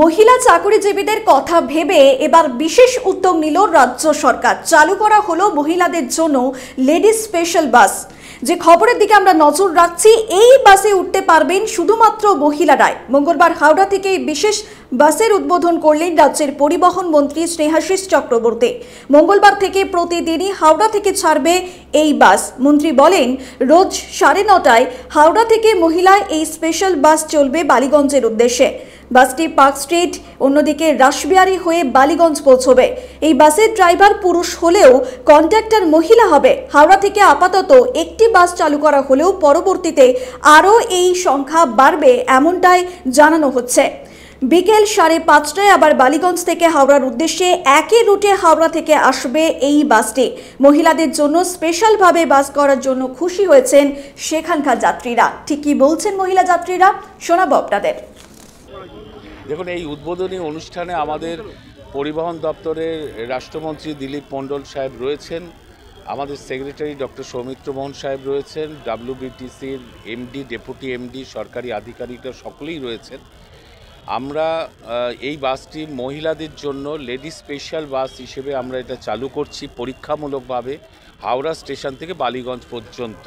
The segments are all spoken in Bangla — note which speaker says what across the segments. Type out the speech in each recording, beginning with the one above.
Speaker 1: মহিলা চাকরিজীবীদের কথা ভেবে এবার বিশেষ উদ্যোগ নিল রাজ্য সরকার চালু করা হলো মহিলাদের জন্য লেডিস স্পেশাল বাস যে খবরের দিকে আমরা নজর রাখছি এই বাসে উঠতে পারবেন শুধুমাত্র মহিলারাই মঙ্গলবার হাওড়া থেকে বিশেষ বাসের উদ্বোধন করলেন রাজ্যের পরিবহন মন্ত্রী স্নেহাশিস চক্রবর্তী মঙ্গলবার থেকে প্রতিদিনই হাওড়া থেকে ছাড়বে এই বাস মন্ত্রী বলেন রোজ সাড়ে নটায় হাওড়া থেকে মহিলা এই স্পেশাল বাস চলবে বালিগঞ্জের উদ্দেশ্যে বাসটি পার্ক স্ট্রিট অন্যদিকে রাসবিহারি হয়ে বালিগঞ্জ পৌঁছবে এই বাসের ড্রাইভার পুরুষ হলেও কন্ট্রাক্টর মহিলা হবে হাওড়া থেকে আপাতত একটি বাস চালু করা হলেও পরবর্তীতে আরও এই সংখ্যা বাড়বে এমনটাই জানানো হচ্ছে বিকেল সাড়ে পাঁচটায় আবার বালিগঞ্জ থেকে হাওড়ার উদ্দেশ্যে একই রুটে হাওড়া থেকে আসবে এই বাসটি মহিলাদের জন্য স্পেশালভাবে বাস করার জন্য খুশি হয়েছেন সেখানকার যাত্রীরা ঠিকই বলছেন মহিলা যাত্রীরা শোনাব আপনাদের
Speaker 2: দেখুন এই উদ্বোধনী অনুষ্ঠানে আমাদের পরিবহন দপ্তরের রাষ্ট্রমন্ত্রী দিলীপ মণ্ডল সাহেব রয়েছেন আমাদের সেক্রেটারি ডক্টর সৌমিত্র মোহন সাহেব রয়েছেন ডাব্লিউবিটিসির এমডি ডেপুটি এমডি সরকারি আধিকারিকরা সকলেই রয়েছেন আমরা এই বাসটি মহিলাদের জন্য লেডি স্পেশাল বাস হিসেবে আমরা এটা চালু করছি পরীক্ষামূলকভাবে হাওড়া স্টেশন থেকে বালিগঞ্জ পর্যন্ত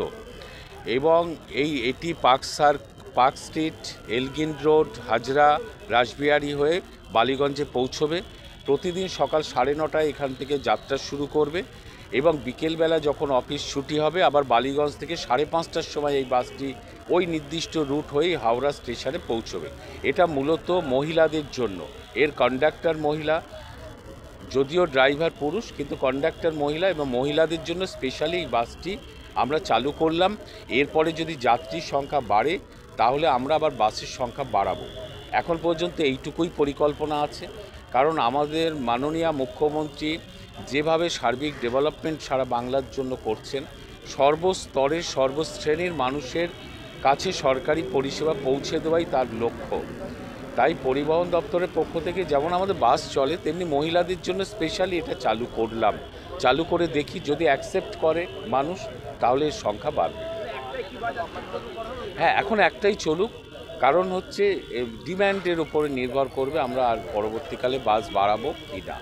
Speaker 2: এবং এই এটি পার্ক সার্ক Park Street Elgin Road Hazra Rashbehari হয়ে বালিগঞ্জে পৌঁছবে প্রতিদিন সকাল সাড়ে নটায় এখান থেকে যাত্রা শুরু করবে এবং বিকেলবেলা যখন অফিস ছুটি হবে আবার বালিগঞ্জ থেকে সাড়ে পাঁচটার সময় এই বাসটি ওই নির্দিষ্ট রুট হয়েই হাওড়া স্টেশনে পৌঁছবে এটা মূলত মহিলাদের জন্য এর কন্ডাক্টর মহিলা যদিও ড্রাইভার পুরুষ কিন্তু কন্ডাক্টর মহিলা এবং মহিলাদের জন্য স্পেশালি এই বাসটি আমরা চালু করলাম এরপরে যদি যাত্রীর সংখ্যা বাড়ে তাহলে আমরা আবার বাসের সংখ্যা বাড়াবো এখন পর্যন্ত এইটুকুই পরিকল্পনা আছে কারণ আমাদের মাননীয় মুখ্যমন্ত্রী যেভাবে সার্বিক ডেভেলপমেন্ট সারা বাংলার জন্য করছেন সর্বস্তরের সর্বশ্রেণীর মানুষের কাছে সরকারি পরিষেবা পৌঁছে দেওয়াই তার লক্ষ্য তাই পরিবহন দপ্তরের পক্ষ থেকে যেমন আমাদের বাস চলে তেমনি মহিলাদের জন্য স্পেশালি এটা চালু করলাম চালু করে দেখি যদি অ্যাকসেপ্ট করে মানুষ তাহলে সংখ্যা বাড়বে হ্যাঁ এখন একটাই চলুক কারণ হচ্ছে ডিম্যান্ডের ওপরে নির্ভর করবে আমরা আর পরবর্তীকালে বাস বাড়াবো
Speaker 1: কি না